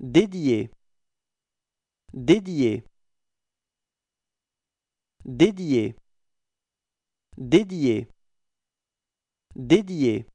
Dédié. Dédié. Dédié. Dédié. Dédié.